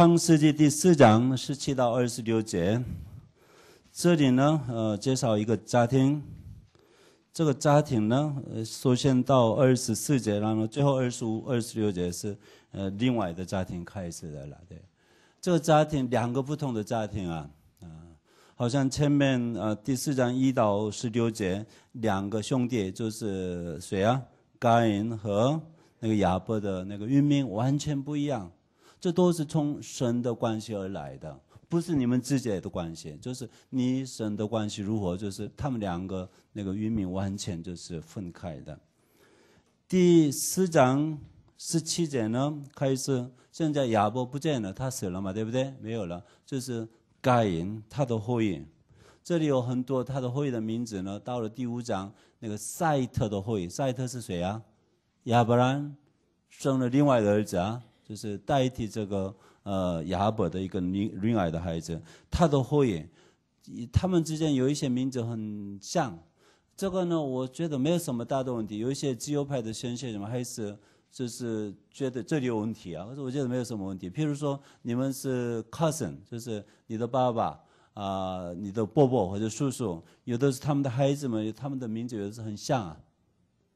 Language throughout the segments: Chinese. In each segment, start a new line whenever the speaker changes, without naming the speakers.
创世纪第四章十七到二十六节，这里呢，呃，介绍一个家庭。这个家庭呢，首先到二十四节，然后最后二十五、二十六节是呃，另外一个家庭开始的了。对，这个家庭两个不同的家庭啊，啊，好像前面呃第四章一到十六节两个兄弟就是谁啊？该人和那个亚伯的那个命完全不一样。这都是从神的关系而来的，不是你们自己的关系。就是你神的关系如何，就是他们两个那个渔民完全就是分开的。第四章十七节呢，开始现在亚伯不见了，他死了嘛，对不对？没有了，就是该隐他的后裔。这里有很多他的后裔的名字呢。到了第五章那个赛特的后裔，赛特是谁啊？亚伯兰生了另外的儿子。啊，就是代替这个呃雅伯的一个女女儿的孩子，他的后裔，他们之间有一些名字很像，这个呢，我觉得没有什么大的问题。有一些自由派的宣泄什么还是就是觉得这里有问题啊，我觉得没有什么问题。譬如说你们是 cousin，就是你的爸爸啊，你的伯伯或者叔叔，有的是他们的孩子们，他们的名字有的是很像啊。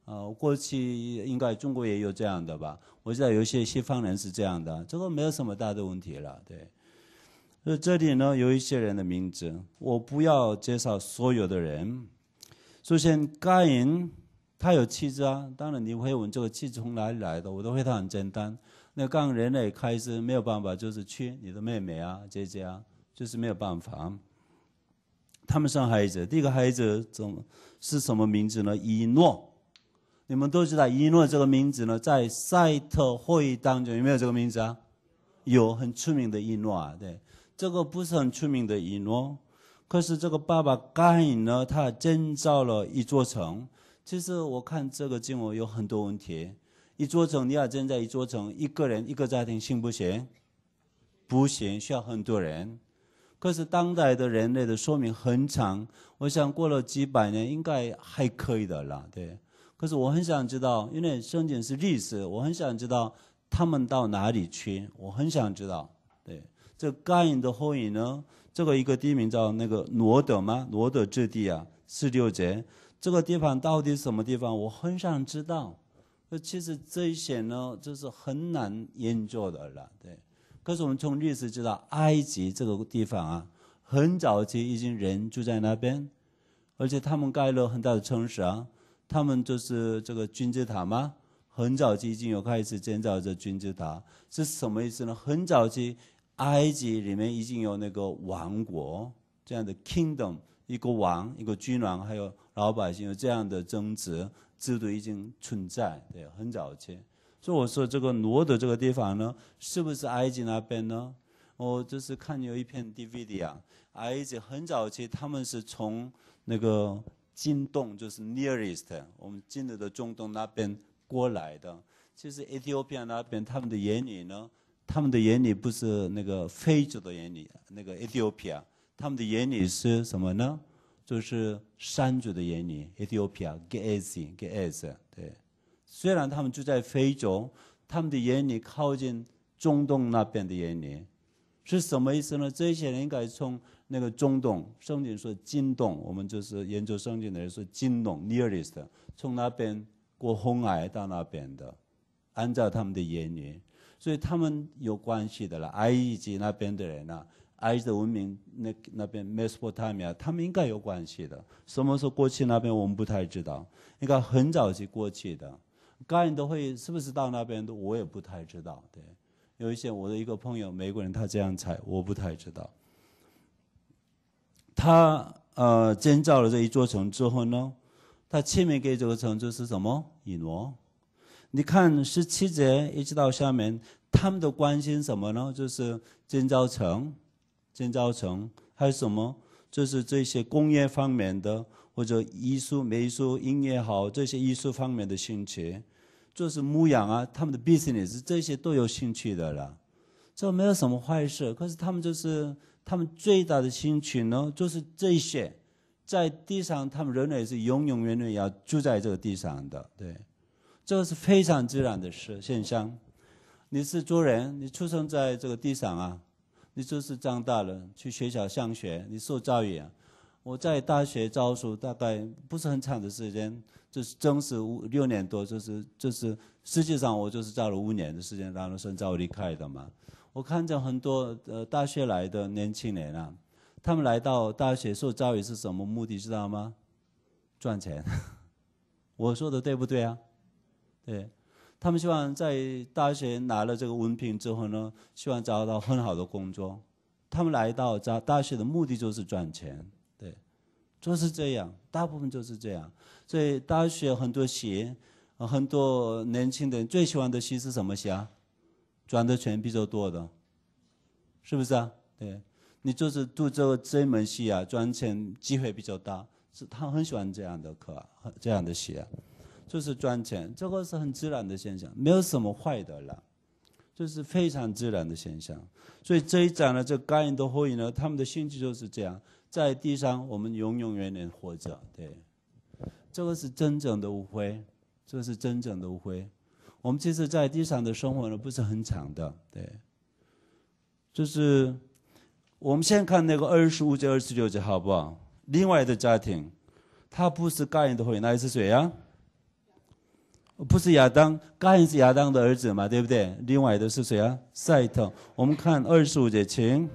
啊，过去应该中国也有这样的吧？我知道有些西方人是这样的，这个没有什么大的问题了，对。那这里呢有一些人的名字，我不要介绍所有的人。首先该人他有妻子啊，当然你会问这个妻子从哪里来的，我都会，他很简单。那刚人类开始没有办法，就是去你的妹妹啊，姐姐啊，就是没有办法。他们生孩子，第一个孩子怎么是什么名字呢？以诺。你们都知道伊诺这个名字呢，在赛特会议当中有没有这个名字啊？有很出名的伊诺啊，对。这个不是很出名的伊诺，可是这个爸爸盖呢，他建造了一座城。其实我看这个经文有很多问题。一座城你要建在一座城，一个人一个家庭行不行？不行，需要很多人。可是当代的人类的寿命很长，我想过了几百年应该还可以的啦，对。可是我很想知道，因为圣经是历史，我很想知道他们到哪里去。我很想知道，对这盖印的后裔呢？这个一个地名叫那个罗德吗？罗德之地啊，四六节这个地方到底什么地方？我很想知道。那其实这一些呢，就是很难研究的了，对。可是我们从历史知道，埃及这个地方啊，很早期已经人住在那边，而且他们盖了很大的城市啊。他们就是这个金字塔吗？很早期已经有开始建造这金字塔，是什么意思呢？很早期，埃及里面已经有那个王国这样的 kingdom，一个王，一个君王，还有老百姓有这样的争执制度已经存在，对，很早期。所以我说这个挪的这个地方呢，是不是埃及那边呢？哦，就是看有一片 d v d 啊。埃及很早期他们是从那个。金东就是 nearest，我们近的中东那边过来的，其实 Ethiopia 那边，他们的眼里呢，他们的眼里不是那个非洲的眼里，那个 Ethiopia，他们的眼里是什么呢？就是山族的 t h i o p i a geese geese，对。虽然他们住在非洲，他们的眼里靠近中东那边的眼里，是什么意思呢？这些人应该从。那个中东圣经说金东，我们就是研究圣经的人说金东 （nearest），从那边过红海到那边的，按照他们的言语，所以他们有关系的了。埃及那边的人啊，埃及的文明那那边 Mesopotamia，他们应该有关系的。什么时候过去那边，我们不太知道。应该很早就过去的，该人都会是不是到那边，我也不太知道。对，有一些我的一个朋友美国人，他这样猜，我不太知道。他呃建造了这一座城之后呢，他前面给这个城就是什么？以诺。你看十七节一直到下面，他们都关心什么呢？就是建造城，建造城，还有什么？就是这些工业方面的，或者艺术、美术、音乐好这些艺术方面的兴趣，就是牧养啊，他们的 business 这些都有兴趣的了。这没有什么坏事，可是他们就是。他们最大的兴趣呢，就是这些，在地上，他们人类是永永远远要住在这个地上的，对，这个是非常自然的事现象。你是做人，你出生在这个地上啊，你就是长大了去学校上学，你受教育。啊。我在大学教书，大概不是很长的时间，就是正式五六年多，就是就是实际上我就是教了五年的时间然后算在我离开的嘛。我看见很多呃大学来的年轻人啊，他们来到大学受教育是什么目的，知道吗？赚钱。我说的对不对啊？对，他们希望在大学拿了这个文凭之后呢，希望找到很好的工作。他们来到这大学的目的就是赚钱，对，就是这样，大部分就是这样。所以大学很多学，很多年轻人最喜欢的学是什么学？赚的钱比较多的，是不是啊？对，你就是读这个这一门戏啊，赚钱机会比较大。是他很喜欢这样的课，这样的戏，啊，就是赚钱，这个是很自然的现象，没有什么坏的了，这是非常自然的现象。所以这一章呢，这感应的火影呢，他们的兴趣就是这样，在地上我们永永远远活着，对，这个是真正的无悔，这个是真正的无悔。我们其实，在地上的生活呢，不是很长的，对。就是，我们先看那个二十五节二十六节，好不？好？另外的家庭，他不是该因的后裔，那是谁呀？不是亚当，该因是亚当的儿子嘛，对不对？另外的是谁呀？赛特。我们看二十五节，请。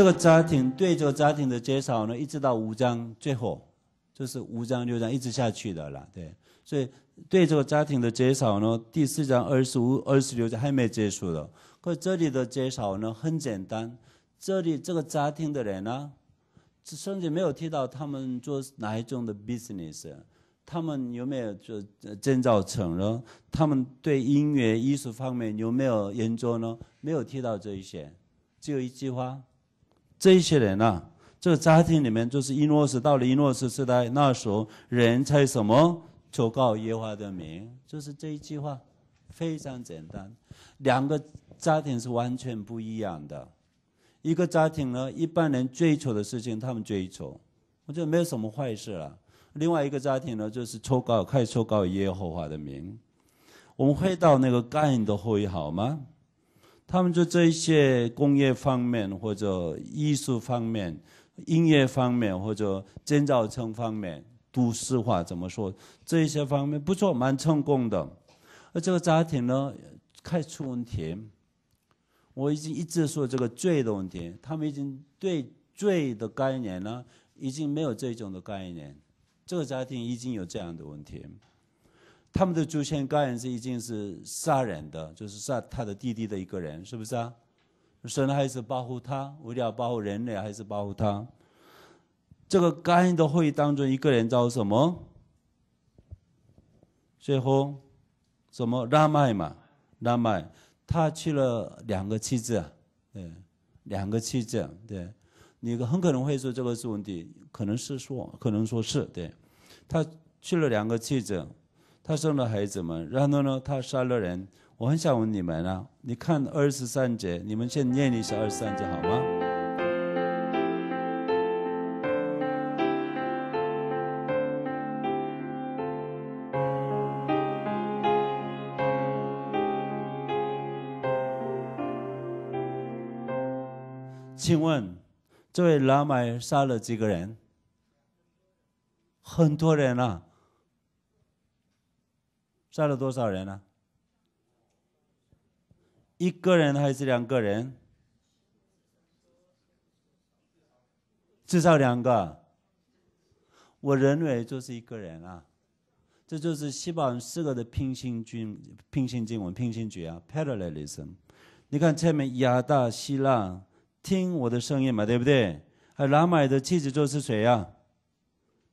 这个家庭对这个家庭的介绍呢，一直到五章最后，就是五章六章一直下去的了。对，所以对这个家庭的介绍呢，第四章二十五、二十六章还没结束的。可这里的介绍呢很简单，这里这个家庭的人呢，甚至没有提到他们做哪一种的 business，他们有没有做建造城呢？他们对音乐艺术方面有没有研究呢？没有提到这一些，只有一句话。这些人呐，这个家庭里面就是伊诺斯，到了伊诺斯时代，那时候人才什么求告耶和华的名，就是这一句话，非常简单，两个家庭是完全不一样的。一个家庭呢，一般人追求的事情他们追求，我觉得没有什么坏事了；另外一个家庭呢，就是求告开始求告耶和华的名，我们回到那个盖的会好吗？他们就这一些工业方面或者艺术方面、音乐方面或者建造城方面都市化怎么说？这一些方面不错，蛮成功的。而这个家庭呢，开始出问题。我已经一直说这个罪的问题，他们已经对罪的概念呢，已经没有这种的概念。这个家庭已经有这样的问题。他们的祖先高恩是已经是杀人的，就是杀他的弟弟的一个人，是不是啊？神还是保护他，为了保护人类还是保护他？这个高恩的会议当中，一个人叫什么？最后，什么拉麦嘛？拉麦，他娶了两个妻子，对，两个妻子，对。你很可能会说这个是问题，可能是说，可能说是对。他娶了两个妻子。他生了孩子们，然后呢，他杀了人。我很想问你们啊，你看二十三节，你们先念一下二十三节好吗？请问，这位老嘛杀了几个人？很多人啊。杀了多少人呢？一个人还是两个人？至少两个。我认为就是一个人啊，这就是西方四个的平行均、平行经文、平行句啊 （Parallelism）。你看前面亚大、希腊听我的声音嘛，对不对？还有拉美的妻子就是谁呀？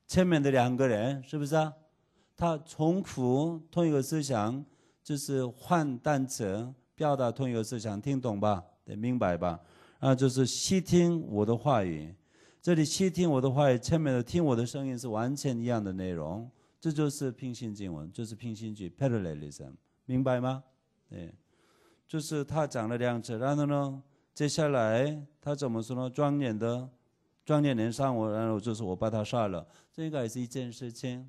前面的两个人是不是？啊？他重复同一个思想，就是换单词表达同一个思想，听懂吧？得明白吧？然后就是细听我的话语，这里细听我的话语，前面的听我的声音是完全一样的内容。这就是平行经文，就是平行句 （parallelism），明白吗？对，就是他讲了两次，然后呢，接下来他怎么说呢？庄严的，庄严连上我，然后就是我把他杀了，这应该也是一件事情。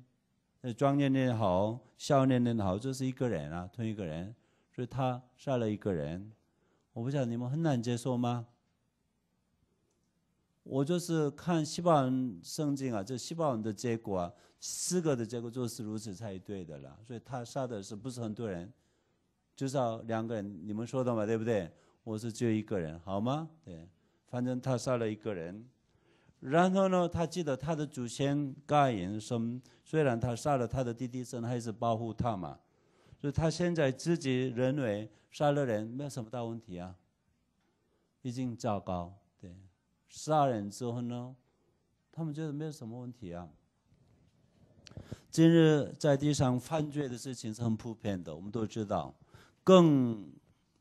那庄严的也好，笑念的也好，就是一个人啊，同一个人，所以他杀了一个人，我不晓得你们很难接受吗？我就是看希伯圣经啊，这希伯人的结果，啊，四个的结果就是如此才对的啦，所以他杀的是不是很多人？至少两个人，你们说的嘛，对不对？我是只有一个人，好吗？对，反正他杀了一个人。然后呢，他记得他的祖先盖延生，虽然他杀了他的弟弟生，还是保护他嘛。所以他现在自己认为杀了人没有什么大问题啊，已经糟糕。对，杀人之后呢，他们觉得没有什么问题啊。今日在地上犯罪的事情是很普遍的，我们都知道。更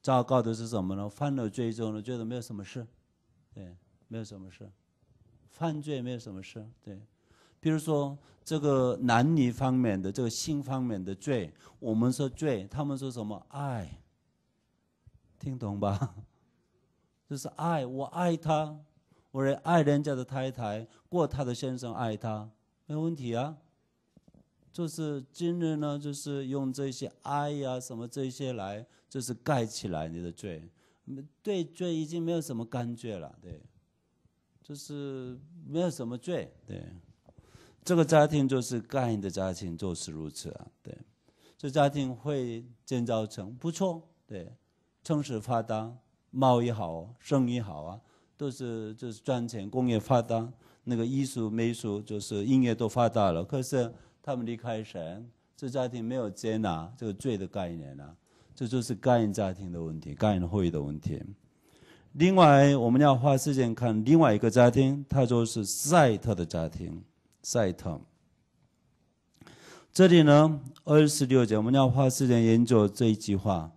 糟糕的是什么呢？犯了罪之后，呢，觉得没有什么事，对，没有什么事。犯罪没有什么事，对。比如说这个男女方面的这个性方面的罪，我们说罪，他们说什么爱，听懂吧？就是爱，我爱他，我爱人家的太太，过他的先生爱他，没有问题啊。就是今日呢，就是用这些爱呀什么这些来，就是盖起来你的罪，对罪已经没有什么感觉了，对。就是没有什么罪，对。这个家庭就是干淫的家庭，就是如此啊，对。这家庭会建造成不错，对。城市发达，贸易好，生意好啊，都是就是赚钱，工业发达，那个艺术、美术就是音乐都发达了。可是他们离开神，这家庭没有接纳这个罪的概念啊，这就是干淫家庭的问题，干淫会的问题。另外，我们要花时间看另外一个家庭，他就是赛特的家庭，赛特。这里呢，二十六节，我们要花时间研究这一句话，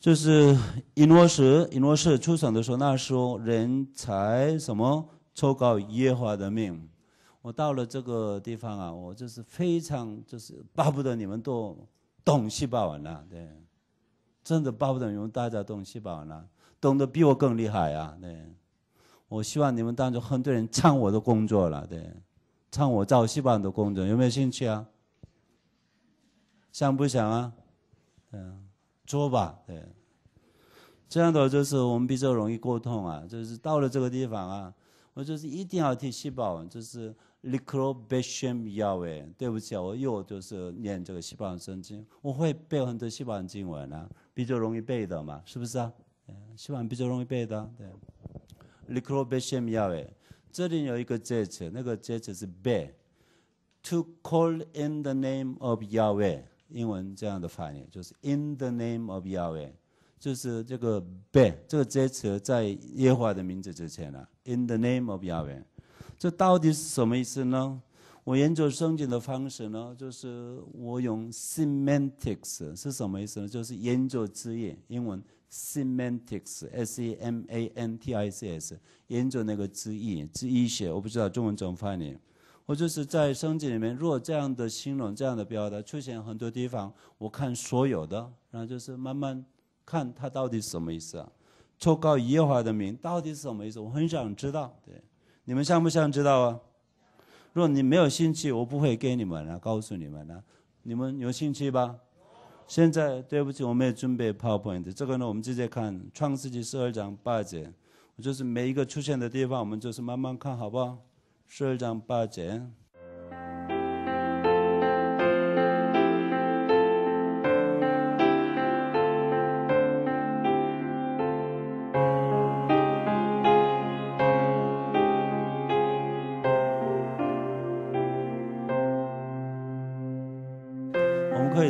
就是伊诺士，伊诺士出生的时候，那时候人才什么，抽高耶和华的命。我到了这个地方啊，我就是非常就是巴不得你们都懂西伯兰呐，对，真的巴不得你们大家懂希伯了。懂得比我更厉害啊！对，我希望你们当中很多人唱我的工作了，对，唱我找细胞的工作，有没有兴趣啊？想不想啊？嗯，做吧，对。这样的就是我们比较容易沟通啊，就是到了这个地方啊，我就是一定要替细胞就是 l i c o l l e t i o n 要哎，对不起，啊，我又就是念这个细胞圣经，我会背很多细胞经文啊，比较容易背的嘛，是不是啊？希望比较容易背的。对。l i c r o b 立克罗贝西米亚伟，这里有一个介词，那个介词是 “be”。To call in the name of Yahweh，英文这样的翻译就是 “in the name of Yahweh”，就是这个 “be” 这个介词在耶和华的名字之前了。In the name of Yahweh，这到底是什么意思呢？我研究圣经的方式呢，就是我用 semantics 是什么意思呢？就是研究字义。英文。semantics，s-e-m-a-n-t-i-c-s，沿着那个字义，字义写，我不知道中文怎么翻译。我就是在圣经里面如果这样的形容这样的表达，出现很多地方，我看所有的，然后就是慢慢看它到底是什么意思啊。抽高耶和华的名到底是什么意思？我很想知道。对，你们想不想知道啊？若你没有兴趣，我不会给你们啊，告诉你们的。你们有兴趣吧？现在对不起，我没有准备 PowerPoint。这个呢，我们直接看《创世纪》十二章八节，就是每一个出现的地方，我们就是慢慢看，好不好？十二章八节。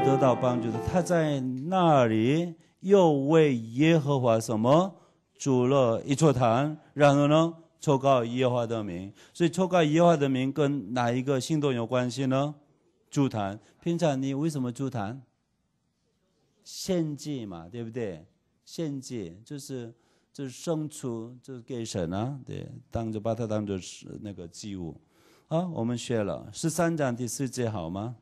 得到帮助的，他在那里又为耶和华什么煮了一座坛，然后呢，抽告耶和华的名。所以抽告耶和华的名跟哪一个行动有关系呢？煮坛。平常你为什么煮坛？献祭嘛，对不对？献祭就是就是牲出，就是给神啊，对，当就把它当做是那个祭物。啊，我们学了十三章第四节，好吗？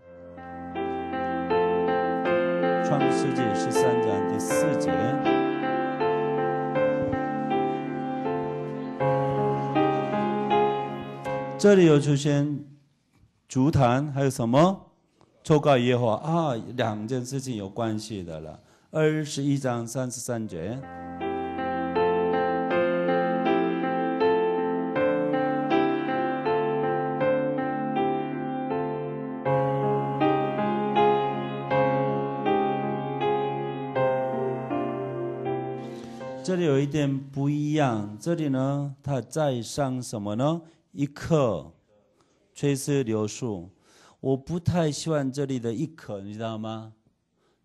创世纪十三章第四节，这里有出现竹坛，还有什么抽干耶和啊？两件事情有关系的了。二十一章三十三节。点不一样，这里呢，它在上什么呢？一棵垂丝柳树。我不太喜欢这里的一棵，你知道吗？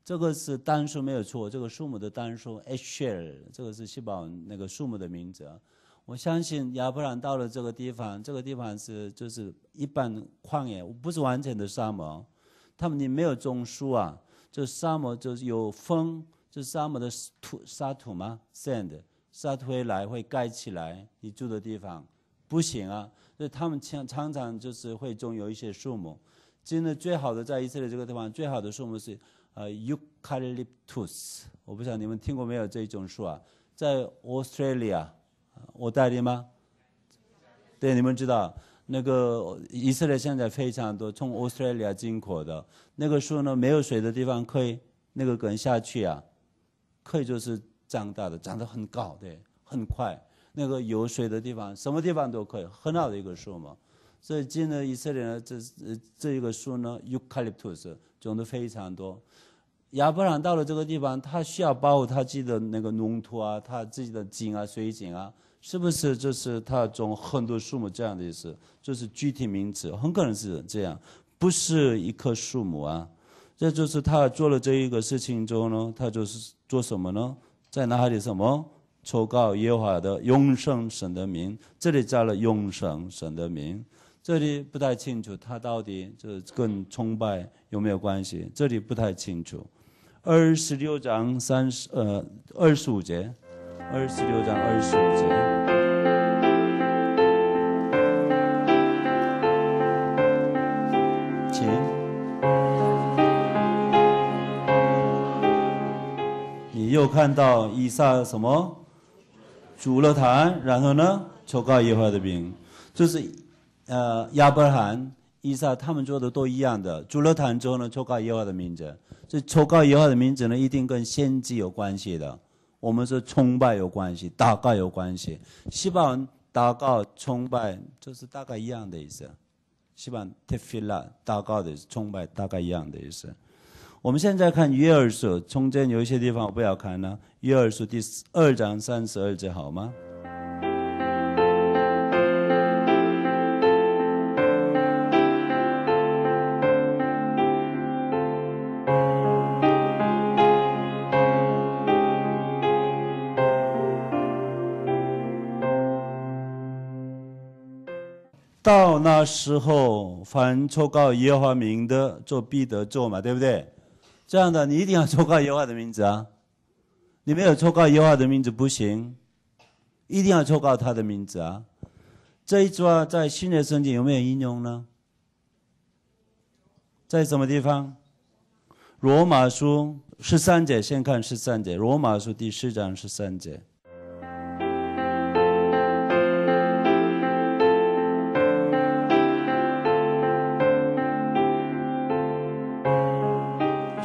这个是单数没有错，这个树木的单数。h l 这个是细胞那个树木的名字。我相信亚伯兰到了这个地方，这个地方是就是一般旷野，不是完全的沙漠。他们你没有种树啊？这沙漠就是有风，这沙漠的土沙土吗？Sand。沙特回来会盖起来，你住的地方，不行啊！所以他们常常常就是会种有一些树木。真的最好的在以色列这个地方，最好的树木是呃 Eucalyptus。我不知道你们听过没有这一种树啊，在 Australia，我代理吗？对，你们知道那个以色列现在非常多从 Australia 进口的那个树呢，没有水的地方可以那个根下去啊，可以就是。长大的长得很高，对，很快。那个有水的地方，什么地方都可以。很好的一个树嘛。所以，进了以色列，呢，这这一个树呢，Eucalyptus 种的非常多。亚伯兰到了这个地方，他需要保护他自己的那个农土啊，他自己的井啊，水井啊，是不是？就是他种很多树木这样的意思。就是具体名词，很可能是这样，不是一棵树木啊。这就是他做了这一个事情之后呢，他就是做什么呢？在脑海里什么，求告耶和华的永生神的名，这里加了永生神的名，这里不太清楚，他到底就是跟崇拜有没有关系？这里不太清楚。二十六章三十呃二十五节，二十六章二十五节。看到以撒什么煮了汤，然后呢，抽高耶和华的名，就是呃亚伯兰、以撒他们做的都一样的。煮了汤之后呢，抽高耶和华的名字，这抽高耶和华的名字呢，一定跟先祭有关系的。我们说崇拜有关系，祷告有关系，希望祷告、崇拜，就是大概一样的意思。希望 t e f i l l a 祷告的崇拜大概一样的意思。我们现在看约二书，中间有一些地方不要看呢。约二书第二章三十二节，好吗？到那时候，凡出告耶和华名的，做必得做嘛，对不对？这样的，你一定要抽告友好的名字啊！你没有抽告友好的名字不行，一定要抽告他的名字啊！这一句话在新的圣经有没有应用呢？在什么地方？罗马书十三节，先看十三节，罗马书第十章十三节。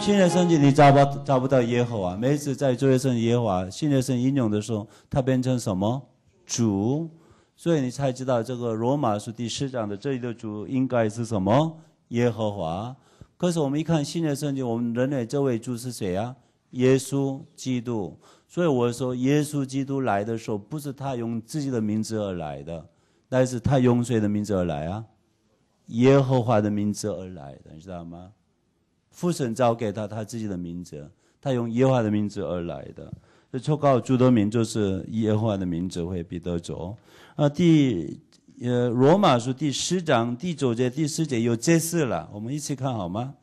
新约圣经你找不到找不到耶和华，每次在旧约圣华、新约圣经引用的时候，它变成什么主？所以你才知道这个罗马书第十章的这里的主应该是什么耶和华。可是我们一看新约圣经，我们人类这位主是谁啊？耶稣基督。所以我说，耶稣基督来的时候，不是他用自己的名字而来的，但是他用谁的名字而来啊？耶和华的名字而来，的，你知道吗？父神交给他他自己的名字，他用耶和华的名字而来的，就抽告诸多名就是耶和华的名字会彼得着。啊，第，呃，罗马书第十章第九节第十节有揭示了，我们一起看好吗？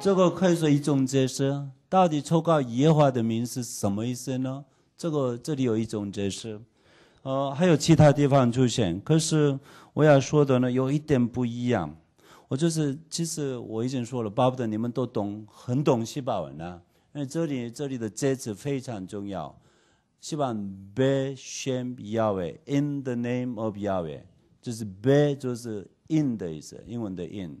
这个可以说一种解释。到底抽到叶华的名是什么意思呢？这个这里有一种解释，呃，还有其他地方出现。可是我要说的呢有一点不一样。我就是，其实我已经说了，巴不得你们都懂，很懂西巴文因为这里这里的介词非常重要。希望 b e shame Yahweh” in the name of Yahweh，就是 b e 就是 “in” 的意思，英文的 “in”。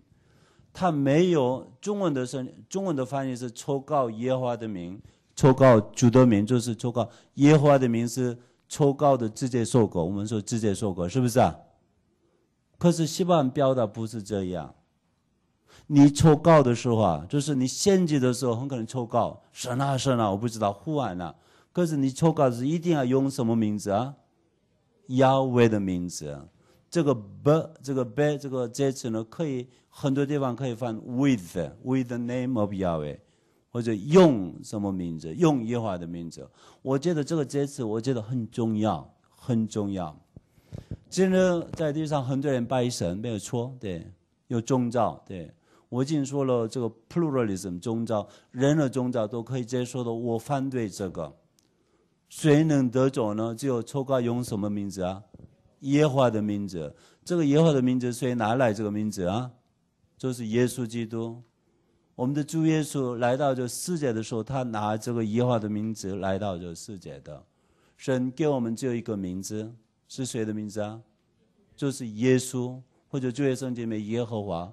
他没有中文的声，中文的翻译是抽告和花的名，抽告主的名就是抽告和花的名是抽告的直接收购。我们说直接收购是不是啊？可是西方表达不是这样，你抽告的时候啊，就是你献祭的时候很可能抽告神啊神啊，我不知道呼啊了。可是你抽告是一定要用什么名字啊？亚威的名字。这个 b 这个 b 这个介词呢，可以很多地方可以翻 “with”，“with the name of Yahweh”，或者用什么名字，用耶和华的名字。我觉得这个介词，我觉得很重要，很重要。今天在地上很多人拜神没有错，对，有宗教，对。我已经说了，这个 pluralism 宗教，人的宗教都可以接受的。我反对这个，谁能得着呢？只有错怪用什么名字啊？耶和华的名字，这个耶和华的名字，谁拿来这个名字啊？就是耶稣基督，我们的主耶稣来到这世界的时候，他拿这个耶和华的名字来到这世界。的神给我们只有一个名字，是谁的名字啊？就是耶稣，或者旧约圣经里面耶和华。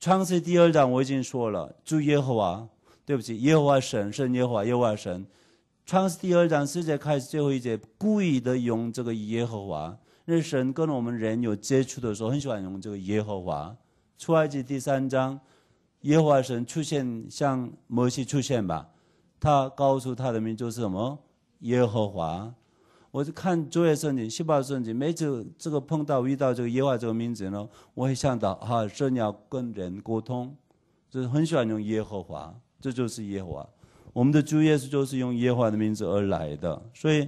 创世第二章我已经说了，主耶和华，对不起，耶和华神，圣耶和华，耶和华神。创世第二章，世界开始最后一节，故意的用这个耶和华。那神跟我们人有接触的时候，很喜欢用这个耶和华。出埃及第三章，耶和华神出现，像摩西出现吧，他告诉他的名就是什么？耶和华。我就看旧约圣经、希伯来圣经，每次这个碰到遇到这个耶和华这个名字呢，我会想到哈神要跟人沟通，就是很喜欢用耶和华，这就是耶和华。我们的主耶稣就是用耶和华的名字而来的，所以。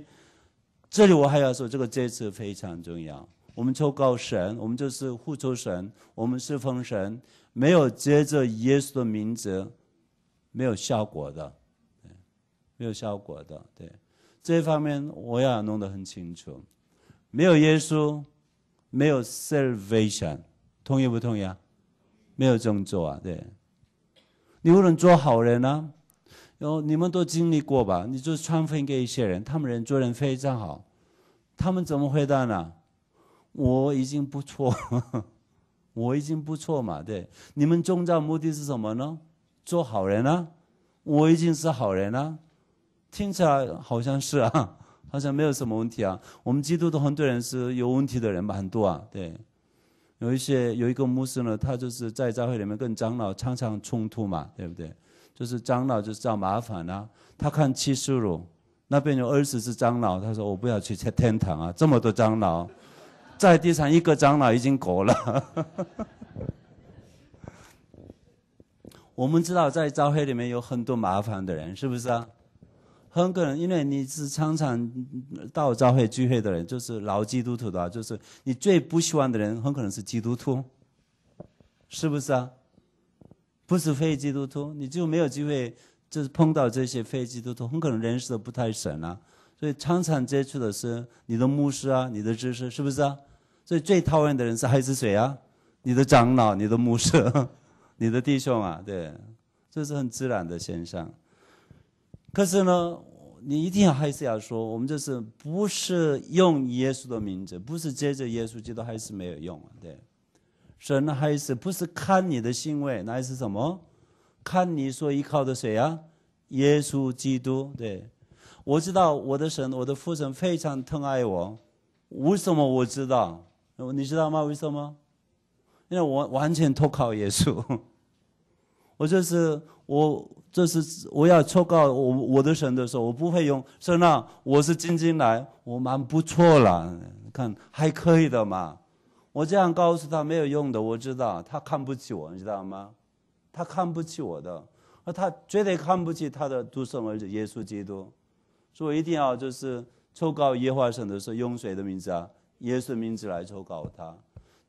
这里我还要说，这个这次非常重要。我们求告神，我们就是呼求神，我们是奉神，没有接着耶稣的名责，没有效果的，没有效果的，对。这方面我要弄得很清楚。没有耶稣，没有 salvation，同意不同意啊？没有这么做啊，对。你不能做好人啊。然后你们都经历过吧？你就传分给一些人，他们人做人非常好，他们怎么回答呢？我已经不错，我已经不错嘛，对。你们宗教目的是什么呢？做好人啊，我已经是好人啊，听起来好像是啊，好像没有什么问题啊。我们基督的很多人是有问题的人吧，很多啊，对。有一些有一个牧师呢，他就是在教会里面跟长老常常冲突嘛，对不对？就是长老就找麻烦呐，他看七十路那边有二十只长老，他说：“我不要去天天堂啊，这么多长老，在地上一个长老已经够了。”我们知道在招会里面有很多麻烦的人，是不是啊？很可能，因为你是常常到招会聚会的人，就是老基督徒的，就是你最不喜欢的人，很可能是基督徒，是不是啊？不是非基督徒，你就没有机会，就是碰到这些非基督徒，很可能认识的不太深啊。所以常常接触的是你的牧师啊，你的知识是不是啊？所以最讨厌的人是还是谁啊？你的长老、你的牧师、你的弟兄啊，对，这是很自然的现象。可是呢，你一定要还是要说，我们就是不是用耶稣的名字，不是接着耶稣基督，还是没有用，对。神还是不是看你的行为，乃是什么？看你所依靠的谁啊？耶稣基督，对。我知道我的神，我的父神非常疼爱我。为什么我知道？你知道吗？为什么？因为我完全投靠耶稣。我这是我这是我要错告我我的神的时候，我不会用神啊，我是金金来，我蛮不错了，看还可以的嘛。我这样告诉他没有用的，我知道他看不起我，你知道吗？他看不起我的，而他绝对看不起他的独生儿子耶稣基督，所以一定要就是抽告耶和华神的时候，用谁的名字啊？耶稣名字来抽告他，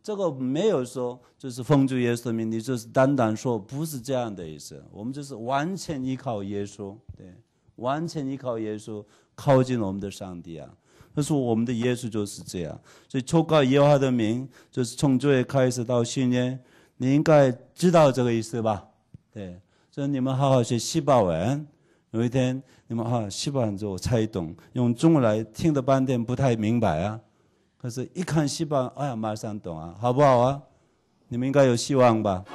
这个没有说就是奉主耶稣的名，你就是单单说不是这样的意思，我们就是完全依靠耶稣，对，完全依靠耶稣靠近我们的上帝啊。他是我们的耶稣就是这样，所以抽告耶和华的名，就是从最开始到今天，你应该知道这个意思吧？对，所以你们好好学希伯文，有一天你们好，希伯文之后才懂，用中文来听的半天不太明白啊，可是一看希伯，哎呀，马上懂啊，好不好啊？你们应该有希望吧？